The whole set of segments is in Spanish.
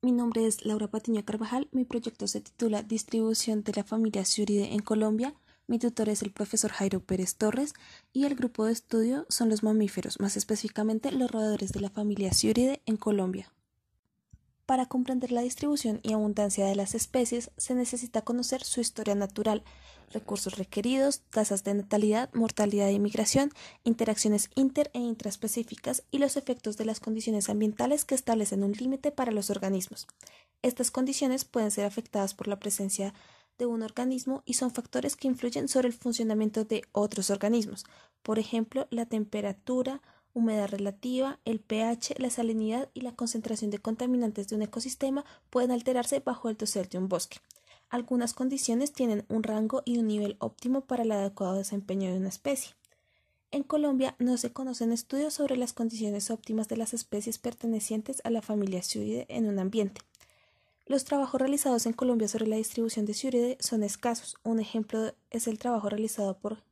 Mi nombre es Laura Patiño Carvajal. Mi proyecto se titula Distribución de la familia Ciuride en Colombia. Mi tutor es el profesor Jairo Pérez Torres y el grupo de estudio son los mamíferos, más específicamente los roedores de la familia Ciuride en Colombia. Para comprender la distribución y abundancia de las especies se necesita conocer su historia natural, recursos requeridos, tasas de natalidad, mortalidad y e migración, interacciones inter e intraspecíficas y los efectos de las condiciones ambientales que establecen un límite para los organismos. Estas condiciones pueden ser afectadas por la presencia de un organismo y son factores que influyen sobre el funcionamiento de otros organismos, por ejemplo, la temperatura, humedad relativa, el pH, la salinidad y la concentración de contaminantes de un ecosistema pueden alterarse bajo el dosel de un bosque. Algunas condiciones tienen un rango y un nivel óptimo para el adecuado desempeño de una especie. En Colombia no se conocen estudios sobre las condiciones óptimas de las especies pertenecientes a la familia Ciuride en un ambiente. Los trabajos realizados en Colombia sobre la distribución de Ciuride son escasos. Un ejemplo es el trabajo realizado por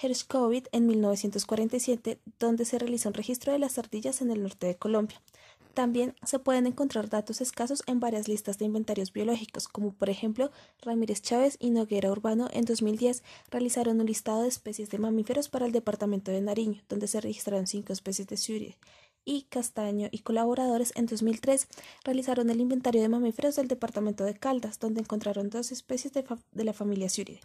Hershkovit en 1947, donde se realizó un registro de las ardillas en el norte de Colombia. También se pueden encontrar datos escasos en varias listas de inventarios biológicos, como por ejemplo Ramírez Chávez y Noguera Urbano en 2010 realizaron un listado de especies de mamíferos para el departamento de Nariño, donde se registraron cinco especies de Siria. Y Castaño y colaboradores en 2003 realizaron el inventario de mamíferos del departamento de Caldas, donde encontraron dos especies de, la familia Suridae.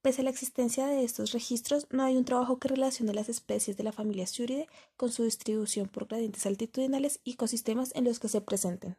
Pese a la existencia de estos registros, no hay un trabajo que relacione las especies de la familia Suridae con su distribución por gradientes altitudinales y ecosistemas en los que se presenten.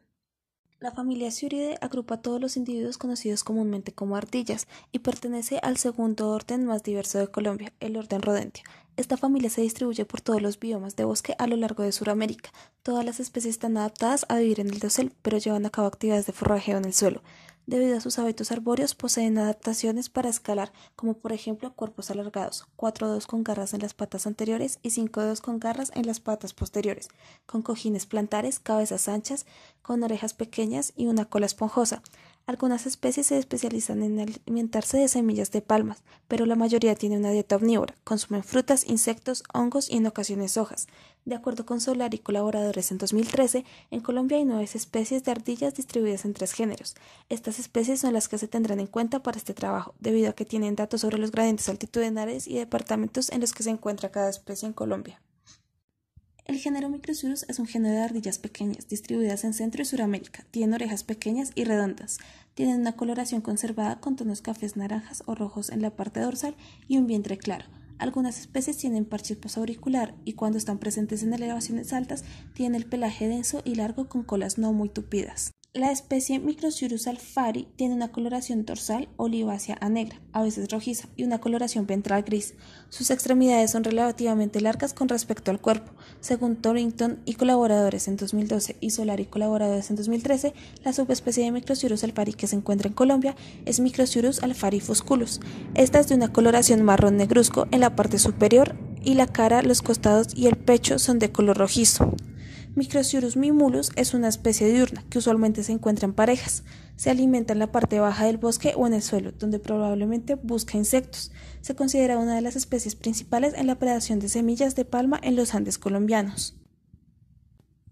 La familia Suridae agrupa a todos los individuos conocidos comúnmente como ardillas y pertenece al segundo orden más diverso de Colombia, el orden Rodentia. Esta familia se distribuye por todos los biomas de bosque a lo largo de Sudamérica. Todas las especies están adaptadas a vivir en el dosel, pero llevan a cabo actividades de forrajeo en el suelo. Debido a sus hábitos arbóreos, poseen adaptaciones para escalar, como por ejemplo cuerpos alargados, cuatro dedos con garras en las patas anteriores y cinco dedos con garras en las patas posteriores, con cojines plantares, cabezas anchas, con orejas pequeñas y una cola esponjosa. Algunas especies se especializan en alimentarse de semillas de palmas, pero la mayoría tiene una dieta omnívora, consumen frutas, insectos, hongos y en ocasiones hojas. De acuerdo con Solar y colaboradores en 2013, en Colombia hay nueve especies de ardillas distribuidas en tres géneros. Estas especies son las que se tendrán en cuenta para este trabajo, debido a que tienen datos sobre los gradientes altitudinales y departamentos en los que se encuentra cada especie en Colombia. El género Microsurus es un género de ardillas pequeñas, distribuidas en Centro y Suramérica. Tienen orejas pequeñas y redondas. Tienen una coloración conservada con tonos cafés naranjas o rojos en la parte dorsal y un vientre claro. Algunas especies tienen parches auricular y cuando están presentes en elevaciones altas tienen el pelaje denso y largo con colas no muy tupidas. La especie Microsurus alfari tiene una coloración dorsal olivácea a negra, a veces rojiza, y una coloración ventral gris. Sus extremidades son relativamente largas con respecto al cuerpo. Según Torrington y colaboradores en 2012 y Solar y colaboradores en 2013, la subespecie de Microsurus alfari que se encuentra en Colombia es Microsurus alfari fusculus. Esta es de una coloración marrón negruzco en la parte superior y la cara, los costados y el pecho son de color rojizo. Microsurus mimulus es una especie diurna que usualmente se encuentra en parejas. Se alimenta en la parte baja del bosque o en el suelo, donde probablemente busca insectos. Se considera una de las especies principales en la predación de semillas de palma en los Andes colombianos.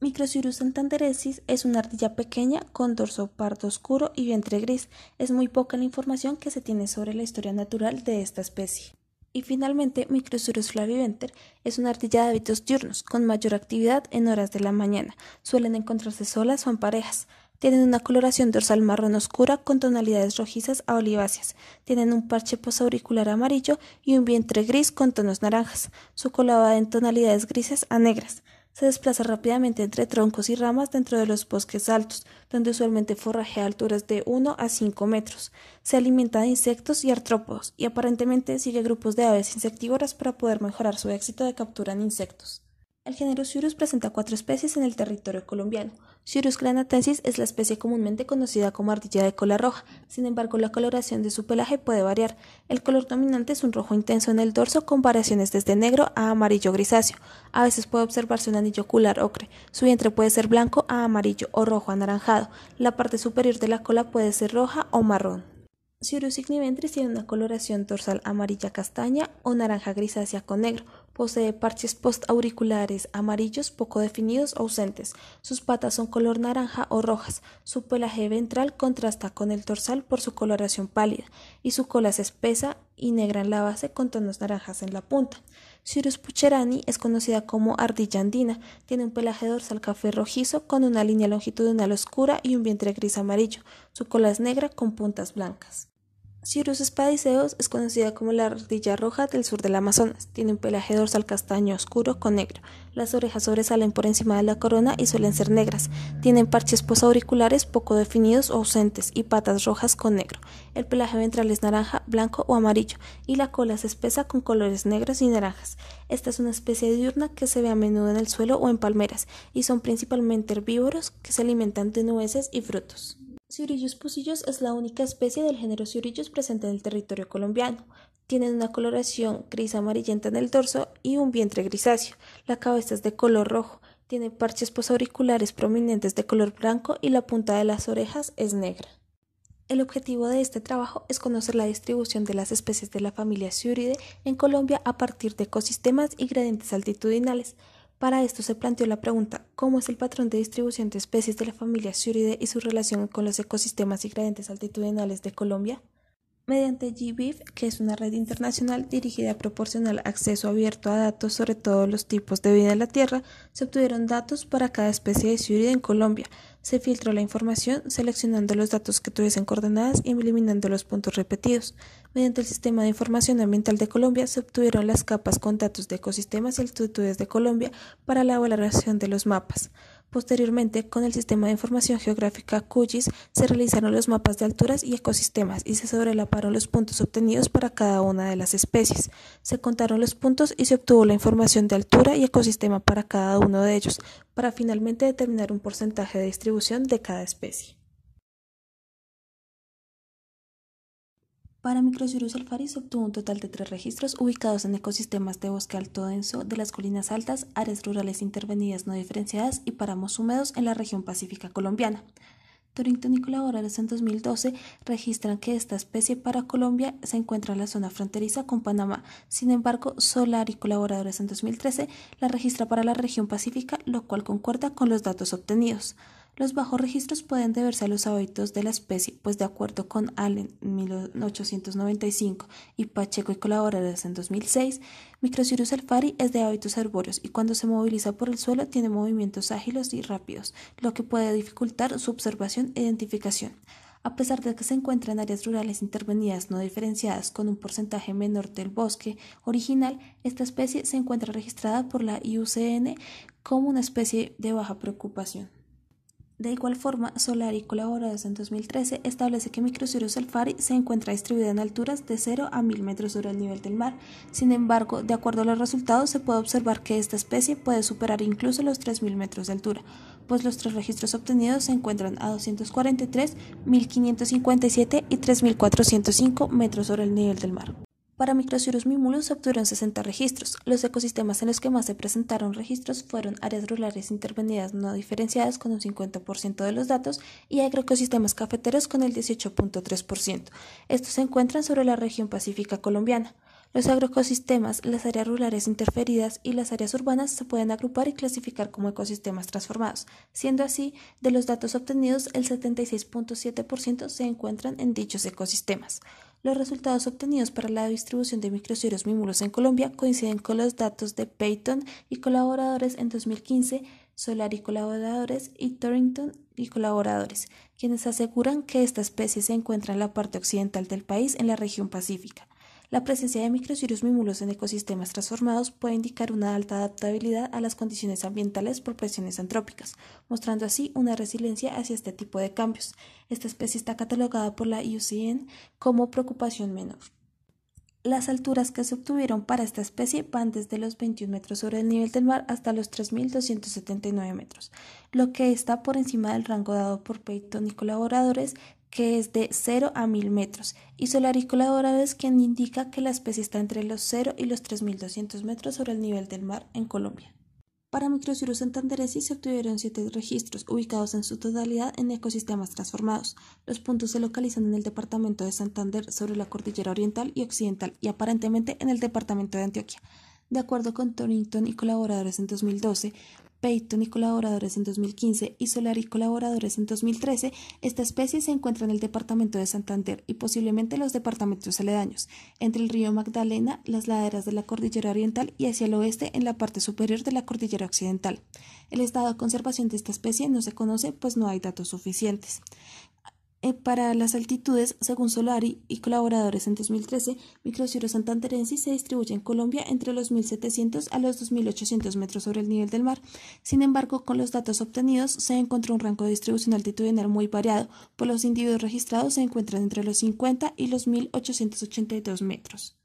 Microsurus santanderensis es una ardilla pequeña con dorso pardo oscuro y vientre gris. Es muy poca la información que se tiene sobre la historia natural de esta especie. Y finalmente, Microsurus flaviventer es una ardilla de hábitos diurnos, con mayor actividad en horas de la mañana. Suelen encontrarse solas o en parejas. Tienen una coloración dorsal marrón oscura con tonalidades rojizas a oliváceas. Tienen un parche posauricular amarillo y un vientre gris con tonos naranjas. Su cola va en tonalidades grises a negras. Se desplaza rápidamente entre troncos y ramas dentro de los bosques altos, donde usualmente forrajea a alturas de 1 a 5 metros. Se alimenta de insectos y artrópodos, y aparentemente sigue grupos de aves insectívoras para poder mejorar su éxito de captura en insectos. El género Cirrus presenta cuatro especies en el territorio colombiano. Cirrus granatensis es la especie comúnmente conocida como ardilla de cola roja, sin embargo la coloración de su pelaje puede variar. El color dominante es un rojo intenso en el dorso con variaciones desde negro a amarillo grisáceo. A veces puede observarse un anillo ocular ocre. Su vientre puede ser blanco a amarillo o rojo anaranjado. La parte superior de la cola puede ser roja o marrón. Cirrus igniventris tiene una coloración dorsal amarilla castaña o naranja grisácea con negro. Posee parches postauriculares amarillos poco definidos o ausentes. Sus patas son color naranja o rojas. Su pelaje ventral contrasta con el dorsal por su coloración pálida y su cola es espesa y negra en la base con tonos naranjas en la punta. Cirrus pucherani es conocida como ardillandina, Tiene un pelaje dorsal café rojizo con una línea longitudinal oscura y un vientre gris amarillo. Su cola es negra con puntas blancas. Cirrus spadiceus es conocida como la ardilla roja del sur del Amazonas. Tiene un pelaje dorsal castaño oscuro con negro. Las orejas sobresalen por encima de la corona y suelen ser negras. Tienen parches posauriculares poco definidos o ausentes y patas rojas con negro. El pelaje ventral es naranja, blanco o amarillo y la cola es espesa con colores negros y naranjas. Esta es una especie diurna que se ve a menudo en el suelo o en palmeras y son principalmente herbívoros que se alimentan de nueces y frutos. Ciurillus pusillus es la única especie del género Ciurillus presente en el territorio colombiano. Tiene una coloración gris amarillenta en el dorso y un vientre grisáceo. La cabeza es de color rojo, tiene parches posauriculares prominentes de color blanco y la punta de las orejas es negra. El objetivo de este trabajo es conocer la distribución de las especies de la familia Ciuridae en Colombia a partir de ecosistemas y gradientes altitudinales. Para esto se planteó la pregunta ¿cómo es el patrón de distribución de especies de la familia Suridae y su relación con los ecosistemas y gradientes altitudinales de Colombia? mediante GBIF, que es una red internacional dirigida a proporcionar acceso abierto a datos sobre todos los tipos de vida en la Tierra, se obtuvieron datos para cada especie de ciudad en Colombia. Se filtró la información seleccionando los datos que tuviesen coordenadas y eliminando los puntos repetidos. Mediante el Sistema de Información Ambiental de Colombia se obtuvieron las capas con datos de ecosistemas y altitudes de Colombia para la valoración de los mapas. Posteriormente, con el sistema de información geográfica QGIS, se realizaron los mapas de alturas y ecosistemas y se sobrelaparon los puntos obtenidos para cada una de las especies. Se contaron los puntos y se obtuvo la información de altura y ecosistema para cada uno de ellos, para finalmente determinar un porcentaje de distribución de cada especie. Para Microsurus alfaris obtuvo un total de tres registros ubicados en ecosistemas de bosque alto denso de las colinas altas, áreas rurales intervenidas no diferenciadas y páramos húmedos en la región pacífica colombiana. Torrington y colaboradores en 2012 registran que esta especie para Colombia se encuentra en la zona fronteriza con Panamá. Sin embargo, Solar y colaboradores en 2013 la registra para la región pacífica, lo cual concuerda con los datos obtenidos. Los bajos registros pueden deberse a los hábitos de la especie, pues de acuerdo con Allen en 1895 y Pacheco y colaboradores en 2006, Microcirus alfari es de hábitos arbóreos y cuando se moviliza por el suelo tiene movimientos ágiles y rápidos, lo que puede dificultar su observación e identificación. A pesar de que se encuentra en áreas rurales intervenidas no diferenciadas con un porcentaje menor del bosque original, esta especie se encuentra registrada por la IUCN como una especie de baja preocupación. De igual forma, Solari, y colaboradores en 2013, establece que Microcyrus alfari se encuentra distribuida en alturas de 0 a 1000 metros sobre el nivel del mar. Sin embargo, de acuerdo a los resultados, se puede observar que esta especie puede superar incluso los 3000 metros de altura, pues los tres registros obtenidos se encuentran a 243, 1557 y 3405 metros sobre el nivel del mar. Para Microsurus mimulus se obtuvieron 60 registros. Los ecosistemas en los que más se presentaron registros fueron áreas rurales intervenidas no diferenciadas con un 50% de los datos y agroecosistemas cafeteros con el 18.3%. Estos se encuentran sobre la región pacífica colombiana. Los agroecosistemas, las áreas rurales interferidas y las áreas urbanas se pueden agrupar y clasificar como ecosistemas transformados. Siendo así, de los datos obtenidos, el 76.7% se encuentran en dichos ecosistemas. Los resultados obtenidos para la distribución de microsueros mímulos en Colombia coinciden con los datos de Peyton y colaboradores en 2015, Solar y colaboradores y Torrington y colaboradores, quienes aseguran que esta especie se encuentra en la parte occidental del país en la región pacífica. La presencia de microsirios mímulos en ecosistemas transformados puede indicar una alta adaptabilidad a las condiciones ambientales por presiones antrópicas, mostrando así una resiliencia hacia este tipo de cambios. Esta especie está catalogada por la IUCN como preocupación menor. Las alturas que se obtuvieron para esta especie van desde los 21 metros sobre el nivel del mar hasta los 3.279 metros, lo que está por encima del rango dado por y colaboradores, que es de 0 a 1000 metros, y solar y es quien indica que la especie está entre los 0 y los 3200 metros sobre el nivel del mar en Colombia. Para Microcirus santanderensis se obtuvieron siete registros, ubicados en su totalidad en ecosistemas transformados. Los puntos se localizan en el departamento de Santander, sobre la cordillera oriental y occidental, y aparentemente en el departamento de Antioquia. De acuerdo con Torrington y colaboradores en 2012, Peyton y colaboradores en 2015 y Solar y colaboradores en 2013, esta especie se encuentra en el departamento de Santander y posiblemente los departamentos aledaños, entre el río Magdalena, las laderas de la cordillera oriental y hacia el oeste en la parte superior de la cordillera occidental. El estado de conservación de esta especie no se conoce pues no hay datos suficientes. Eh, para las altitudes, según Solari y colaboradores en 2013, Microcielo santanderense se distribuye en Colombia entre los 1.700 a los 2.800 metros sobre el nivel del mar. Sin embargo, con los datos obtenidos, se encuentra un rango de distribución altitudinal muy variado, Por pues los individuos registrados se encuentran entre los 50 y los 1.882 metros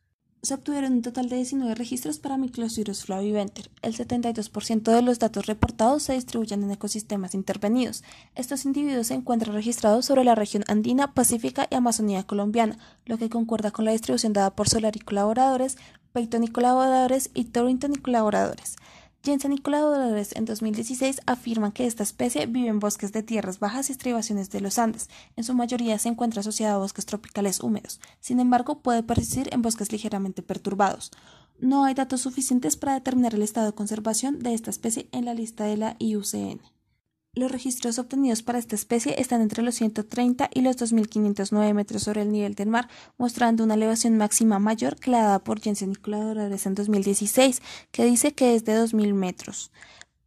se obtuvieron un total de 19 registros para Miclosurus flaviventer. El 72% de los datos reportados se distribuyen en ecosistemas intervenidos. Estos individuos se encuentran registrados sobre la región andina, pacífica y amazonía colombiana, lo que concuerda con la distribución dada por Solar y colaboradores, Peyton y colaboradores y Torrington y colaboradores y en en 2016 afirman que esta especie vive en bosques de tierras bajas y estribaciones de los Andes. En su mayoría se encuentra asociada a bosques tropicales húmedos. Sin embargo, puede persistir en bosques ligeramente perturbados. No hay datos suficientes para determinar el estado de conservación de esta especie en la lista de la IUCN. Los registros obtenidos para esta especie están entre los 130 y los 2.509 metros sobre el nivel del mar, mostrando una elevación máxima mayor que la dada por Jensen y colaboradores en 2016, que dice que es de 2.000 metros.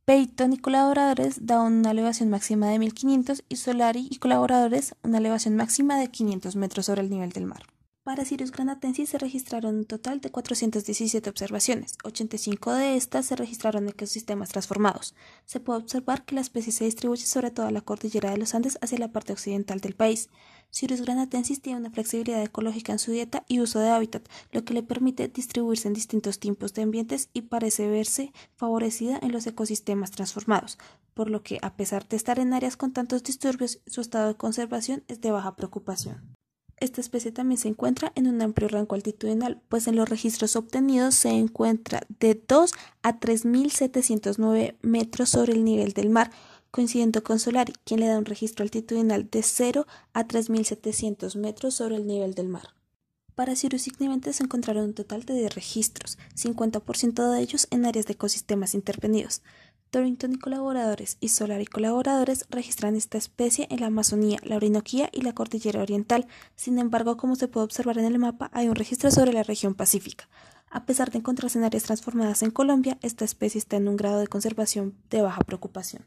Peyton y colaboradores da una elevación máxima de 1.500 y Solari y colaboradores una elevación máxima de 500 metros sobre el nivel del mar para Sirius Granatensis se registraron un total de 417 observaciones. 85 de estas se registraron en ecosistemas transformados. Se puede observar que la especie se distribuye sobre toda la cordillera de los Andes hacia la parte occidental del país. Sirius granatensis tiene una flexibilidad ecológica en su dieta y uso de hábitat, lo que le permite distribuirse en distintos tipos de ambientes y parece verse favorecida en los ecosistemas transformados, por lo que, a pesar de estar en áreas con tantos disturbios, su estado de conservación es de baja preocupación. Esta especie también se encuentra en un amplio rango altitudinal, pues en los registros obtenidos se encuentra de 2 a 3.709 metros sobre el nivel del mar, coincidiendo con Solari, quien le da un registro altitudinal de 0 a 3.700 metros sobre el nivel del mar. Para Sirius se encontraron un total de 10 registros, 50% de ellos en áreas de ecosistemas intervenidos, Torrington y colaboradores y Solar y colaboradores registran esta especie en la Amazonía, la Orinoquía y la Cordillera Oriental. Sin embargo, como se puede observar en el mapa, hay un registro sobre la región pacífica. A pesar de encontrarse en áreas transformadas en Colombia, esta especie está en un grado de conservación de baja preocupación.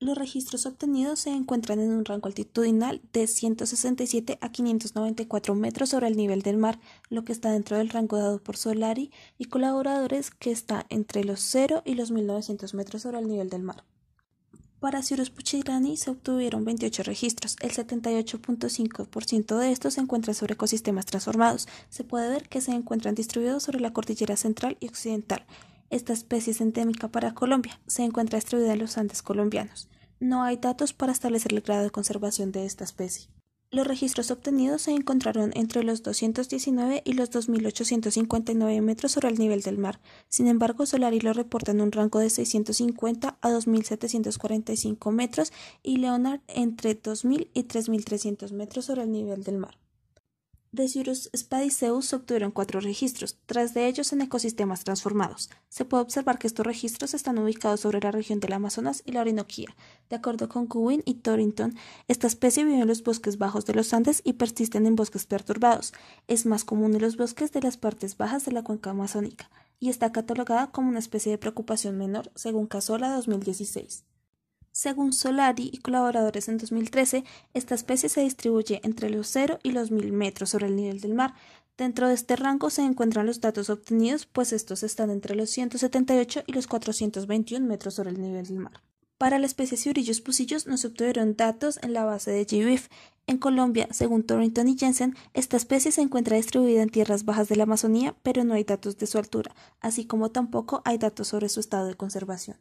Los registros obtenidos se encuentran en un rango altitudinal de 167 a 594 metros sobre el nivel del mar, lo que está dentro del rango dado por Solari y colaboradores que está entre los 0 y los 1900 metros sobre el nivel del mar. Para Cirrus Puchirani se obtuvieron 28 registros. El 78.5% de estos se encuentran sobre ecosistemas transformados. Se puede ver que se encuentran distribuidos sobre la cordillera central y occidental, esta especie es endémica para Colombia. Se encuentra distribuida en los Andes colombianos. No hay datos para establecer el grado de conservación de esta especie. Los registros obtenidos se encontraron entre los 219 y los 2.859 metros sobre el nivel del mar. Sin embargo, Solari lo reporta en un rango de 650 a 2.745 metros y Leonard entre 2.000 y 3.300 metros sobre el nivel del mar. De cirrus obtuvieron cuatro registros, tres de ellos en ecosistemas transformados. Se puede observar que estos registros están ubicados sobre la región del Amazonas y la Orinoquía. De acuerdo con Cowin y Torrington, esta especie vive en los bosques bajos de los Andes y persisten en bosques perturbados. Es más común en los bosques de las partes bajas de la cuenca amazónica y está catalogada como una especie de preocupación menor según Casola 2016. Según Solari y colaboradores en 2013, esta especie se distribuye entre los 0 y los 1000 metros sobre el nivel del mar. Dentro de este rango se encuentran los datos obtenidos, pues estos están entre los 178 y los 421 metros sobre el nivel del mar. Para la especie Ciurillos pusillos no se obtuvieron datos en la base de GBIF. En Colombia, según Torrington y Jensen, esta especie se encuentra distribuida en tierras bajas de la Amazonía, pero no hay datos de su altura, así como tampoco hay datos sobre su estado de conservación.